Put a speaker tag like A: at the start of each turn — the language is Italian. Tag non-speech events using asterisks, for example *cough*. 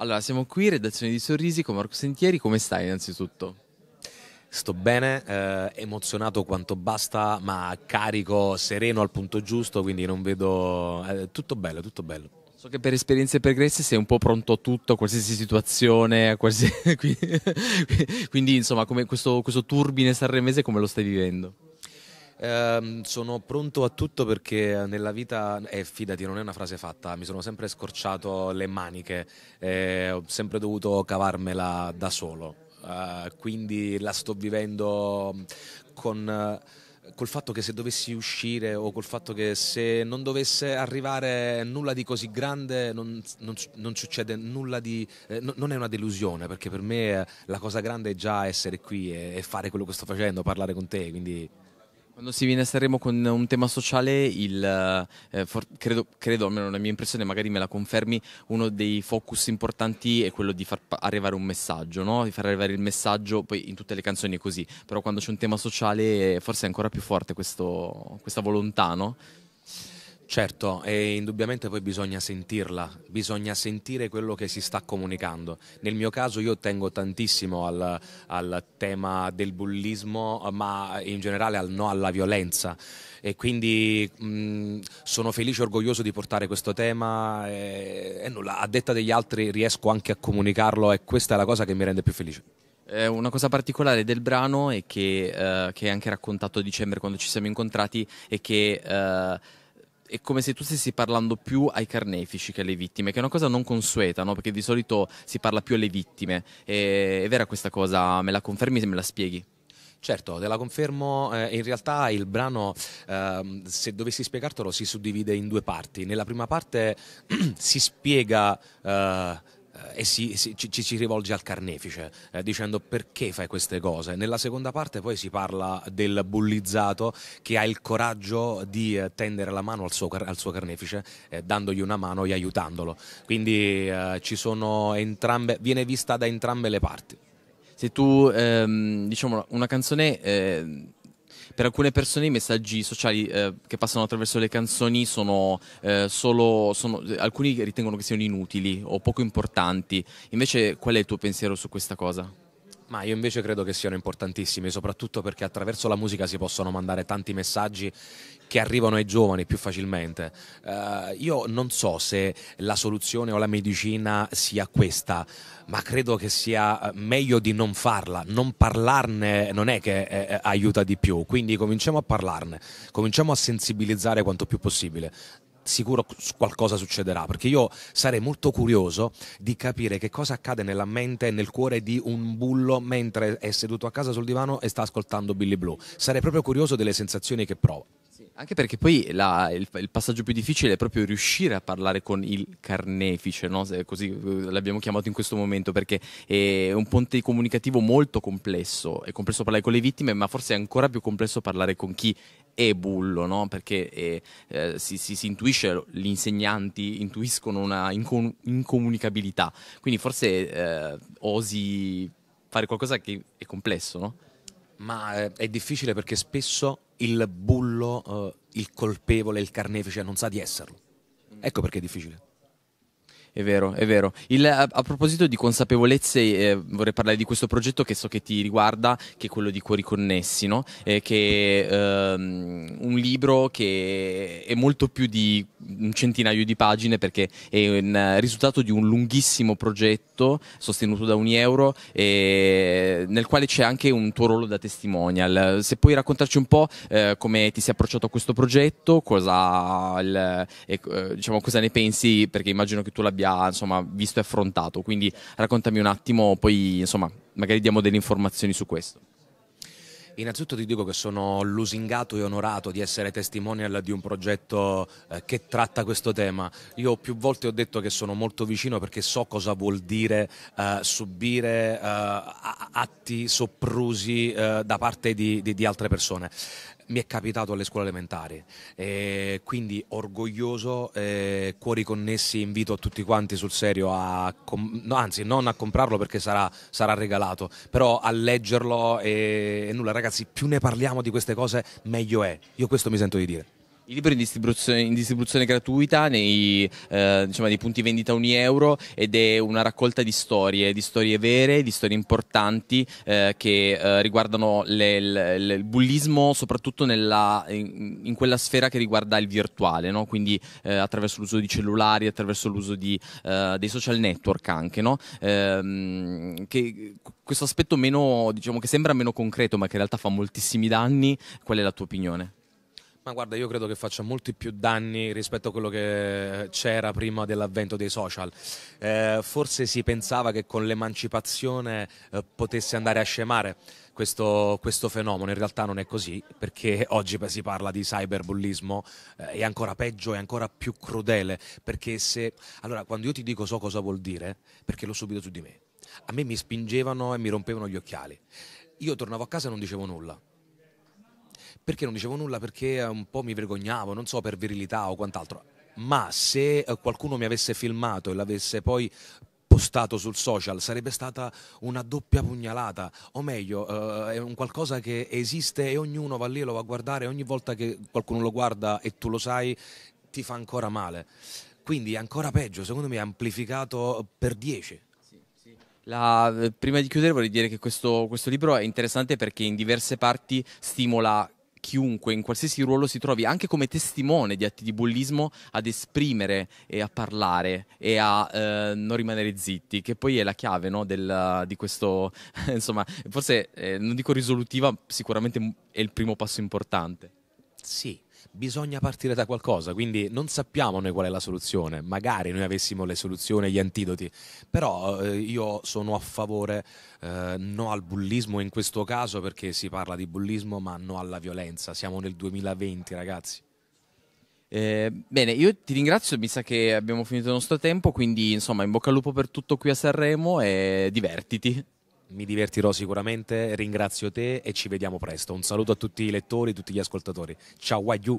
A: Allora, siamo qui, redazione di Sorrisi, con Marco Sentieri. Come stai innanzitutto?
B: Sto bene, eh, emozionato quanto basta, ma carico, sereno al punto giusto, quindi non vedo... Eh, tutto bello, tutto bello.
A: So che per esperienze pregresse sei un po' pronto a tutto, a qualsiasi situazione, a qualsiasi... *laughs* *laughs* quindi insomma, questo, questo turbine sanremese come lo stai vivendo?
B: Ehm, sono pronto a tutto perché nella vita, e eh, fidati, non è una frase fatta, mi sono sempre scorciato le maniche, eh, ho sempre dovuto cavarmela da solo, eh, quindi la sto vivendo con col fatto che se dovessi uscire o col fatto che se non dovesse arrivare nulla di così grande non, non, non succede nulla di... Eh, no, non è una delusione perché per me la cosa grande è già essere qui e, e fare quello che sto facendo, parlare con te, quindi quando si viene
A: a Sanremo con un tema sociale, il, eh, for- credo, credo, almeno la mia impressione, magari me la confermi, uno dei focus importanti è quello di far arrivare un messaggio, no? di far arrivare il messaggio, poi in tutte le canzoni è così, però quando c'è un tema sociale forse è ancora più forte questo, questa volontà. No?
B: Certo, e indubbiamente poi bisogna sentirla, bisogna sentire quello che si sta comunicando. Nel mio caso io tengo tantissimo al, al tema del bullismo, ma in generale al no alla violenza e quindi mh, sono felice e orgoglioso di portare questo tema e, eh, e nulla, a detta degli altri riesco anche a comunicarlo e questa è la cosa che mi rende più felice. Eh, una cosa particolare del brano
A: e che, eh, che è anche raccontato a dicembre quando ci siamo incontrati è che... Eh, è come se tu stessi parlando più ai carnefici che alle vittime, che è una cosa non consueta, no? perché di solito si parla più alle vittime. E, è vera questa cosa? Me la confermi se me la spieghi?
B: Certo, te la confermo, eh, in realtà il brano, eh, se dovessi spiegartelo, si suddivide in due parti. Nella prima parte *clears throat* si spiega... Eh, eh, e si, si, ci, ci, si rivolge al carnefice eh, dicendo perché fai queste cose. Nella seconda parte poi si parla del bullizzato che ha il coraggio di eh, tendere la mano al suo, al suo carnefice eh, dandogli una mano e aiutandolo. Quindi eh, ci sono entrambe, viene vista da entrambe le parti. Se tu, ehm, diciamo,
A: una canzone ehm, per alcune persone i messaggi sociali eh, che passano attraverso le canzoni sono eh, solo, sono, alcuni ritengono che siano inutili o poco
B: importanti, invece qual è il tuo pensiero su questa cosa? Ma io invece credo che siano importantissimi, soprattutto perché attraverso la musica si possono mandare tanti messaggi che arrivano ai giovani più facilmente. Uh, io non so se la soluzione o la medicina sia questa, ma credo che sia eh, meglio di non farla, non parlarne non è che eh, eh, aiuta di più, quindi cominciamo a parlarne, cominciamo a sensibilizzare quanto più possibile sicuro qualcosa succederà, perché io sarei molto curioso di capire che cosa accade nella mente e nel cuore di un bullo mentre è seduto a casa sul divano e sta ascoltando Billy Blue. Sarei proprio curioso delle sensazioni che prova. Anche perché poi la,
A: il, il, passaggio più difficile è proprio riuscire a parlare con il carnefice, no? così eh, l'abbiamo chiamato in questo momento, perché è un ponte comunicativo molto complesso. È complesso parlare con le vittime, ma forse è ancora più complesso parlare con chi e bullo, no? perché eh, eh, si, si, si, intuisce, gli insegnanti intuiscono una incom- incomunicabilità, quindi forse eh, osi fare qualcosa che è complesso, no?
B: Ma eh, è difficile perché spesso il bullo, eh, il colpevole, il carnefice non sa di esserlo. Ecco perché è difficile.
A: È vero, è vero. Il, a, a, proposito di consapevolezze, eh, vorrei parlare di questo progetto che so che ti riguarda, che è quello di Cuori Connessi, no? eh, che è ehm, un libro che è molto più di un centinaio di pagine perché è il risultato di un lunghissimo progetto sostenuto da ogni euro nel quale c'è anche un tuo ruolo da testimonial. Se puoi raccontarci un po' eh, come ti sei approcciato a questo progetto, cosa, il, eh, diciamo, cosa ne pensi, perché immagino che tu l'abbia insomma, visto e affrontato, quindi raccontami un attimo, poi insomma, magari diamo delle informazioni su questo.
B: Innanzitutto ti dico che sono lusingato e onorato di essere testimonial di un progetto eh, che tratta questo tema. Io più volte ho detto che sono molto vicino perché so cosa vuol dire eh, subire eh, atti sopprusi eh, da parte di, di, di altre persone mi è capitato alle scuole elementari. E quindi orgoglioso, eh, cuori connessi, invito a tutti quanti sul serio a... Com- no, anzi, non a comprarlo perché sarà, sarà regalato, però a leggerlo e, e nulla, ragazzi, più ne parliamo di queste cose meglio è. Io questo mi sento di dire. I libri in distribuzione,
A: in distribuzione gratuita nei, eh, diciamo, nei punti vendita ogni euro ed è una raccolta di storie, di storie vere, di storie importanti eh, che eh, riguardano le, le, il bullismo soprattutto nella, in, in, quella sfera che riguarda il virtuale, no? quindi eh, attraverso l'uso di cellulari, attraverso l'uso di, eh, dei social network anche, no? Ehm, che, questo aspetto meno, diciamo, che sembra meno concreto ma che in realtà fa moltissimi danni, qual è la tua opinione?
B: Ma guarda, io credo che faccia molti più danni rispetto a quello che c'era prima dell'avvento dei social. Eh, forse si pensava che con l'emancipazione eh, potesse andare a scemare. Questo, questo, fenomeno. In realtà non è così, perché *laughs* oggi si parla di cyberbullismo, eh, è ancora peggio, è ancora più crudele, perché se... Allora, quando io ti dico so cosa vuol dire, perché l'ho subito su di me. A me mi spingevano e mi rompevano gli occhiali. Io tornavo a casa e non dicevo nulla perché non dicevo nulla, perché eh, un po' mi vergognavo, non so, per virilità o quant'altro. Ma se eh, qualcuno mi avesse filmato e l'avesse poi postato sul social sarebbe stata una doppia pugnalata o meglio eh, è un qualcosa che esiste e ognuno va lì e lo va a guardare ogni volta che qualcuno lo guarda e tu lo sai ti fa ancora male quindi è ancora peggio secondo me amplificato per 10
A: la, eh, prima di chiudere vorrei dire che questo, questo, libro è interessante perché in diverse parti stimola chiunque in qualsiasi ruolo si trovi, anche come testimone di atti di bullismo, ad esprimere e a parlare e a eh, non rimanere zitti, che poi è la chiave no, del, di questo, *laughs* insomma, forse eh, non dico risolutiva,
B: sicuramente è il primo passo importante. Sì, bisogna partire da qualcosa, quindi non sappiamo noi qual è la soluzione, magari noi avessimo le soluzioni, e gli antidoti, però eh, io sono a favore eh, no al bullismo in questo caso perché si parla di bullismo ma no alla violenza, siamo nel 2020 ragazzi.
A: Eh, bene, io ti ringrazio, mi sa che abbiamo finito il nostro tempo, quindi insomma in bocca al lupo per tutto
B: qui a Sanremo e divertiti mi divertirò sicuramente, ringrazio te e ci vediamo presto. Un saluto a tutti i lettori, tutti gli ascoltatori. Ciao Wagyu!